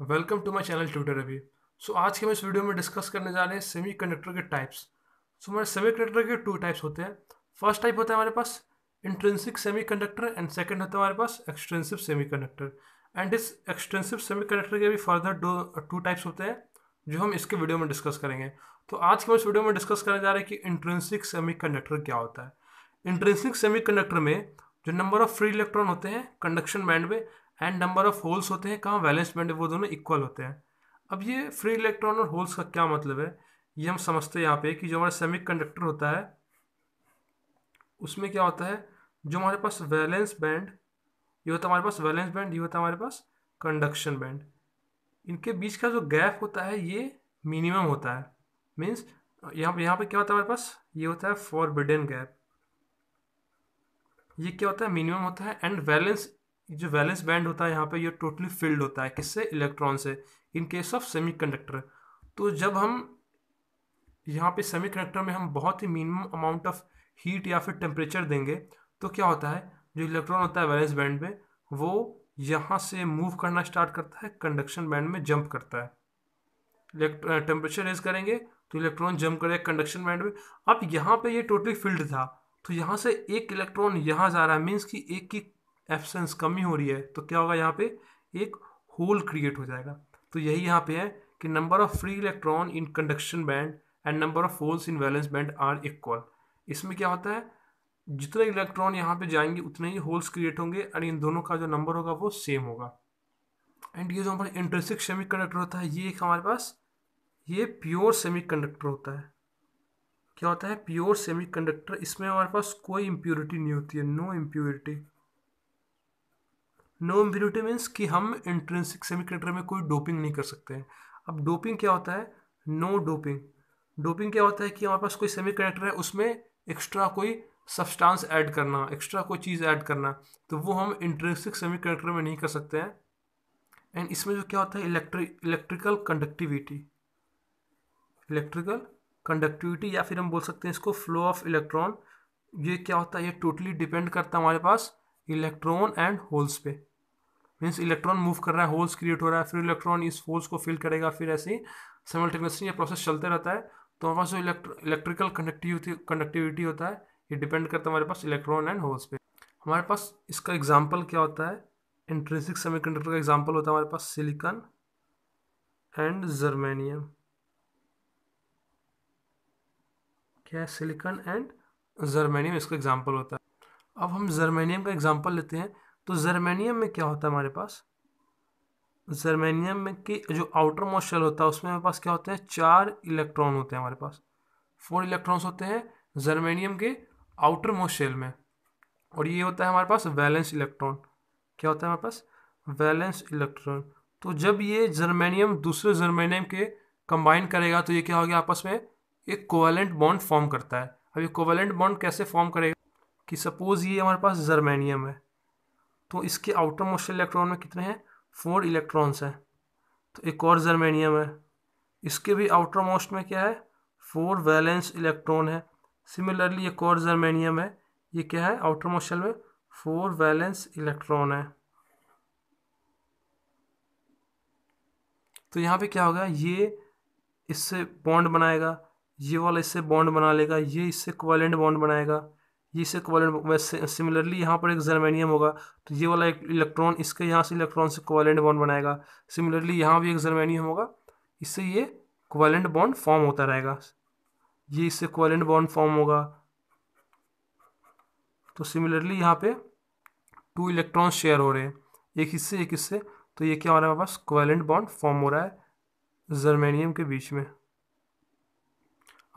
welcome to my channel Twitter अभी so आज के हम इस वीडियो में डिस्कस करने जा रहे हैं सेमी कंडक्टर के टाइप्स सो हमारे सेमी कंडक्टर के टू टाइप्स होते हैं फर्स्ट टाइप होता है हमारे पास intrinsic semiconductor and second होता है हमारे पास एक्सटेंसिव सेमी कंडक्टर एंड इस एक्सटेंसिव सेमी कंडक्टर के भी फर्दर टू टाइप्स होते हैं जो हम इसके वीडियो में डिस्कस करेंगे तो आज के हम इस वीडियो में डिस्कस करने जा रहे हैं कि इंट्रेंसिक सेमी कंडक्टर क्या होता है इंट्रेंसिक सेमी कंडक्टर में जो नंबर ऑफ फ्री इलेक्ट्रॉन होते हैं कंडक्शन बैंड में एंड नंबर ऑफ होल्स होते हैं कहाँ वैलेंस बैंड वो दोनों इक्वल होते हैं अब ये फ्री इलेक्ट्रॉन और होल्स का क्या मतलब है ये हम समझते हैं यहाँ पे कि जो हमारा सेमी कंडक्टर होता है उसमें क्या होता है जो हमारे पास वैलेंस बैंड ये होता है हमारे पास वैलेंस बैंड ये होता है हमारे पास कंडक्शन बैंड इनके बीच का जो गैप होता है ये मिनिमम होता है मीन्स यहाँ यहाँ पे क्या होता है हमारे पास ये होता है फॉरबिडन गैप ये क्या होता है मिनिमम होता है एंड वैलेंस जो वैलेंस बैंड होता है यहाँ पे ये टोटली फिल्ड होता है किससे इलेक्ट्रॉन से इन केस ऑफ सेमीकंडक्टर तो जब हम यहाँ पे सेमीकंडक्टर में हम बहुत ही मिनिमम अमाउंट ऑफ हीट या फिर टेम्परेचर देंगे तो क्या होता है जो इलेक्ट्रॉन होता है वैलेंस बैंड में वो यहाँ से मूव करना स्टार्ट करता है कंडक्शन बैंड में जंप करता है टेम्परेचर रेज करेंगे तो इलेक्ट्रॉन जंप करेगा कंडक्शन बैंड में अब यहाँ पे ये टोटली फील्ड था तो यहाँ से एक इलेक्ट्रॉन यहाँ जा रहा है मीन्स कि एक की एब्सेंस कमी हो रही है तो क्या होगा यहाँ पे एक होल क्रिएट हो जाएगा तो यही यहाँ पे है कि number of free electron in conduction band and number of holes in valence band are equal इसमें क्या होता है जितने इलेक्ट्रॉन यहाँ पे जाएंगे उतने ही होल्स क्रिएट होंगे और इन दोनों का जो नंबर होगा वो सेम होगा एंड ये जो हमारा इंटरसिक सेमी कंडक्टर होता है ये एक हमारे पास ये प्योर सेमी कंडक्टर होता है क्या होता है प्योर सेमी कंडक्टर इसमें हमारे पास कोई इम्प्योरिटी नहीं होती है no impurity no impurity means कि हम इंट्रेंसिक सेमीकंडक्टर में कोई डोपिंग नहीं कर सकते हैं अब डोपिंग क्या होता है नो डोपिंग डोपिंग क्या होता है कि हमारे पास कोई सेमी कंडक्टर है उसमें एक्स्ट्रा कोई सब्सटेंस ऐड करना एक्स्ट्रा कोई चीज़ ऐड करना तो वो हम इंट्रेंसिक सेमी कंडक्टर में नहीं कर सकते हैं एंड इसमें जो क्या होता है electric electrical conductivity electrical conductivity या फिर हम बोल सकते हैं इसको फ्लो ऑफ इलेक्ट्रॉन ये क्या होता है ये टोटली डिपेंड करता है हमारे पास इलेक्ट्रॉन एंड होल्स पे मीन्स इलेक्ट्रॉन मूव कर रहा है होल्स क्रिएट हो रहा है फिर इलेक्ट्रॉन इस होल्स को फिल करेगा फिर ऐसे ही सेमल्टेनियसली ये प्रोसेस चलते रहता है तो हमारे पास जो इलेक्ट्रिकल कंडक्टिविटी कंडक्टिविटी होता है ये डिपेंड करता है हमारे पास इलेक्ट्रॉन एंड होल्स पे हमारे पास इसका एग्जाम्पल क्या होता है इंट्रेंसिक कंडक्टर का एग्जाम्पल होता है हमारे पास सिलिकन एंड जर्मेनियम क्या है सिलिकन एंड जर्मेनियम इसका एग्जाम्पल होता है अब हम जर्मेनियम का एग्जाम्पल लेते हैं तो जर्मेनियम में क्या होता है हमारे पास जर्मेनियम में के जो आउटर मोशल होता है उसमें हमारे पास क्या होते हैं चार इलेक्ट्रॉन होते हैं हमारे पास फोर इलेक्ट्रॉन्स होते हैं जर्मेनियम के आउटर मोशल में और ये होता है हमारे पास वैलेंस इलेक्ट्रॉन क्या होता है हमारे पास वैलेंस इलेक्ट्रॉन तो जब ये जर्मेनियम दूसरे जर्मेनियम के कंबाइन करेगा तो ये क्या हो गया आपस में एक कोवेलेंट बॉन्ड फॉर्म करता है अब ये कोवेलेंट बॉन्ड कैसे फॉर्म करेगा कि सपोज ये हमारे पास जर्मेनियम है तो इसके आउटर मोस्ट इलेक्ट्रॉन में कितने हैं फोर इलेक्ट्रॉन्स हैं तो एक और जर्मेनियम है इसके भी आउटर मोस्ट में क्या है फोर वैलेंस इलेक्ट्रॉन है सिमिलरली एक और जर्मेनियम है ये क्या है आउटर मोशल में फोर वैलेंस इलेक्ट्रॉन है तो यहाँ पे क्या होगा ये इससे बॉन्ड बनाएगा ये वाला इससे बॉन्ड बना लेगा ये इससे क्वालेंट बॉन्ड बनाएगा ये इससे कोवालेंट में सिमिलरली यहाँ पर एक जर्मेनियम होगा तो ये वाला एक इलेक्ट्रॉन इसके यहाँ से इलेक्ट्रॉन से कोवालेंट बॉन्ड बनाएगा सिमिलरली यहाँ भी एक जर्मेनियम होगा इससे ये कोवालेंट बॉन्ड फॉर्म होता रहेगा ये इससे कोवालेंट बॉन्ड फॉर्म होगा तो सिमिलरली यहाँ पे टू इलेक्ट्रॉन शेयर हो रहे हैं एक इससे एक इससे तो ये क्या हो रहा है हमारे पास कोवालेंट बॉन्ड फॉर्म हो रहा है जर्मेनियम के बीच में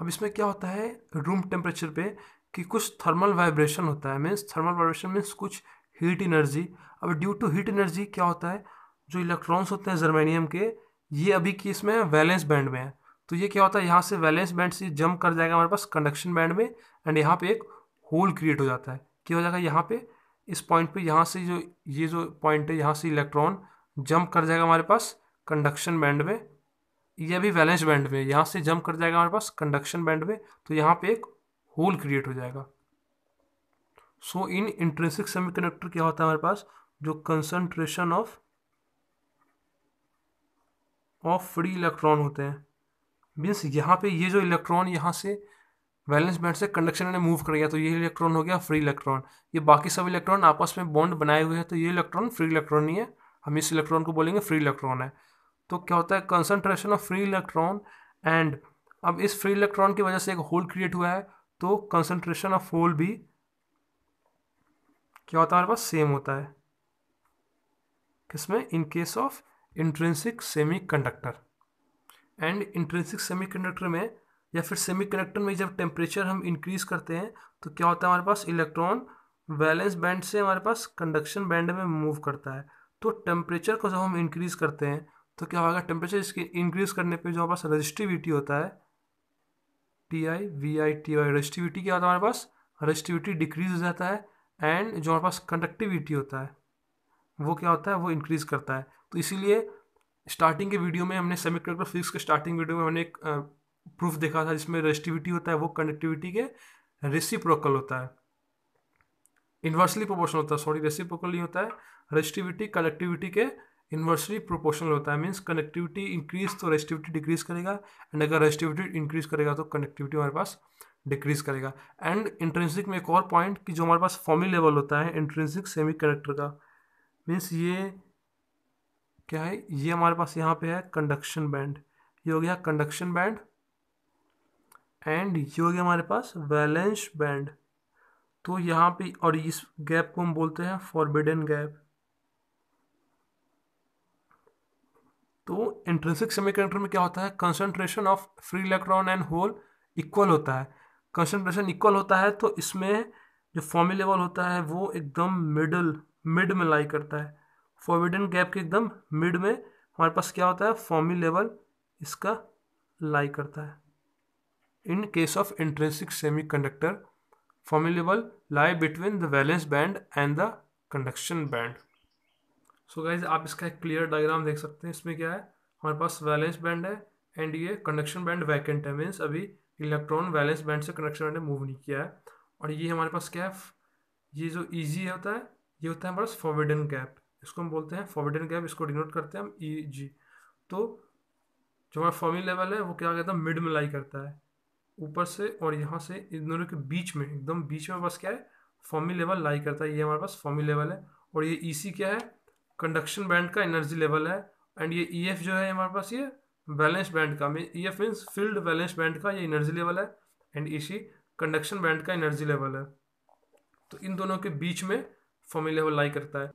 अब इसमें क्या होता है रूम टेम्परेचर पे कि कुछ थर्मल वाइब्रेशन होता है मीन्स थर्मल वाइब्रेशन मीन्स कुछ हीट एनर्जी अब ड्यू टू हीट एनर्जी क्या होता है जो इलेक्ट्रॉन्स होते हैं जर्मेनियम के ये अभी की इसमें वैलेंस बैंड में है तो ये क्या होता है यहाँ से वैलेंस बैंड से जंप कर जाएगा हमारे पास कंडक्शन बैंड में एंड यहाँ पे एक होल क्रिएट हो जाता है क्या हो जाएगा यहाँ पे इस पॉइंट पे यहाँ से जो ये जो पॉइंट है यहाँ से इलेक्ट्रॉन जंप कर जाएगा हमारे पास कंडक्शन बैंड में ये अभी वैलेंस बैंड में यहाँ से जंप कर जाएगा हमारे पास कंडक्शन बैंड में तो यहाँ पे एक होल क्रिएट हो जाएगा so in intrinsic semiconductor क्या होता है हमारे पास जो concentration of of free electron होते हैं मीन्स यहाँ पे ये जो इलेक्ट्रॉन यहाँ से वैलेंस बैंड से कंडक्शन ने मूव कर गया तो ये इलेक्ट्रॉन हो गया फ्री इलेक्ट्रॉन ये बाकी सब इलेक्ट्रॉन आपस में बॉन्ड बनाए हुए हैं तो ये इलेक्ट्रॉन फ्री इलेक्ट्रॉन नहीं है हम इस इलेक्ट्रॉन को बोलेंगे फ्री इलेक्ट्रॉन है तो क्या होता है concentration of free electron and अब इस फ्री इलेक्ट्रॉन की वजह से एक होल क्रिएट हुआ है तो कंसनट्रेशन ऑफ फोल भी क्या होता है हमारे पास सेम होता है किसमें in case of intrinsic semiconductor and intrinsic semiconductor में या फिर सेमी कंडक्टर में जब टेम्परेचर हम इंक्रीज करते हैं तो क्या होता है हमारे पास इलेक्ट्रॉन वैलेंस बैंड से हमारे पास कंडक्शन बैंड में मूव करता है तो टेम्परेचर को जब हम इंक्रीज करते हैं तो क्या होगा टेम्परेचर इसके इंक्रीज करने पे जो हमारे पास रजिस्टिविटी होता है T I V I T Y resistivity क्या होता है हमारे पास रजिस्टिविटी डिक्रीज हो जाता है एंड जो हमारे पास कंडक्टिविटी होता है वो क्या होता है वो इंक्रीज करता है तो इसीलिए स्टार्टिंग के वीडियो में हमने सेमी कंडक्टर फिजिक्स के स्टार्टिंग वीडियो में हमने एक प्रूफ देखा था जिसमें रजिस्टिविटी होता है वो कंडक्टिविटी के रेसिप्रोकल होता है इन्वर्सली प्रोपोर्शनल होता है सॉरी रेसिप्रोकल नहीं होता है रजिस्टिविटी कंडक्टिविटी के इन्वर्सली प्रोपोर्शनल होता है मीन्स कनेक्टिविटी इंक्रीज तो रेस्टिविटी डिक्रीज करेगा एंड अगर रेस्टिविटी इंक्रीज करेगा तो कनेक्टिविटी हमारे पास डिक्रीज करेगा एंड इंट्रेंसिक में एक और पॉइंट कि जो हमारे पास फॉर्मी लेवल होता है इंट्रेंसिक सेमी कंडक्टर का मीन्स ये क्या है ये हमारे पास यहाँ पे है कंडक्शन बैंड ये हो गया कंडक्शन बैंड एंड ये हो गया हमारे पास वैलेंस बैंड तो यहाँ पे और इस गैप को हम बोलते हैं फॉरबिडन गैप तो इंट्रेंसिक इंट्रेंसिक सेमीकंडक्टर में क्या होता है concentration of free electron and hole equal होता है कंसनट्रेशन इक्वल होता है तो इसमें जो फॉर्मी लेवल होता है वो एकदम मिडल मिड में लाई करता है फॉरविडन गैप के एकदम मिड में हमारे पास क्या होता है फॉर्मी लेवल इसका लाई करता है in case of intrinsic semiconductor Fermi level lie between the valence band and the conduction band so so guys आप इसका एक क्लियर डायग्राम देख सकते हैं इसमें क्या है हमारे पास वैलेंस बैंड है एंड ये कंडक्शन बैंड वैकेंट है मीन्स अभी इलेक्ट्रॉन वैलेंस बैंड से कंडक्शन बैंड ने मूव नहीं किया है और ये हमारे पास क्या है ये जो ईजी होता है ये होता है हमारे पास फॉरविडन गैप इसको हम बोलते हैं फॉरविडन गैप इसको डिनोट करते हैं हम ई जी तो जो हमारा फॉर्मी लेवल है वो क्या कहता है मिड में लाई करता है ऊपर से और यहाँ से इन दोनों के बीच में एकदम बीच में बस क्या है फॉर्मी लेवल लाई करता है ये हमारे पास फॉर्मी लेवल है और ये ई क्या है कंडक्शन बैंड का एनर्जी लेवल है एंड ये ई e एफ जो है हमारे पास ये बैलेंस बैंड का E F means field valence band का ये एनर्जी लेवल है and E C conduction band का एनर्जी लेवल है तो इन दोनों के बीच में फॉर्मी लेवल लाई करता है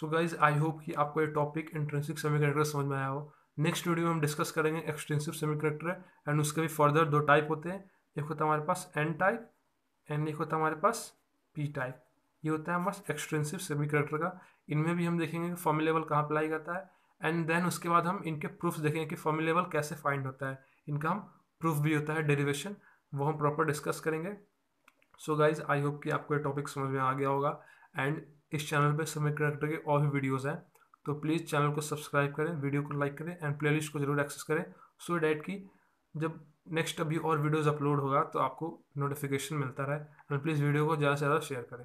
सो गाइज आई होप कि आपको ये टॉपिक इंट्रेंसिक सेमीकंडक्टर समझ में आया हो नेक्स्ट वीडियो में हम डिस्कस करेंगे एक्सटेंसिव सेमी कनेक्टर एंड उसके भी फर्दर दो टाइप होते हैं एक होता हमारे पास एन टाइप एंड एक होता हमारे पास पी टाइप ये होता है मस्ट एक्सटेंसिव सेमी का इनमें भी हम देखेंगे कि फॉर्मी लेवल कहाँ अप्लाई करता है एंड देन उसके बाद हम इनके प्रूफ देखेंगे कि फॉर्मिलेबल कैसे फाइंड होता है इनका हम प्रूफ भी होता है डेरिवेशन वो हम प्रॉपर डिस्कस करेंगे सो गाइज आई होप कि आपको ये टॉपिक समझ में आ गया होगा एंड इस चैनल पर सेमी कंडक्टर के और भी वीडियोज़ हैं तो प्लीज़ चैनल को सब्सक्राइब करें वीडियो को लाइक करें एंड प्ले को जरूर एक्सेस करें सो डैट की जब नेक्स्ट अभी और वीडियोज़ अपलोड होगा तो आपको नोटिफिकेशन मिलता रहे एंड प्लीज़ वीडियो को ज़्यादा से ज़्यादा शेयर करें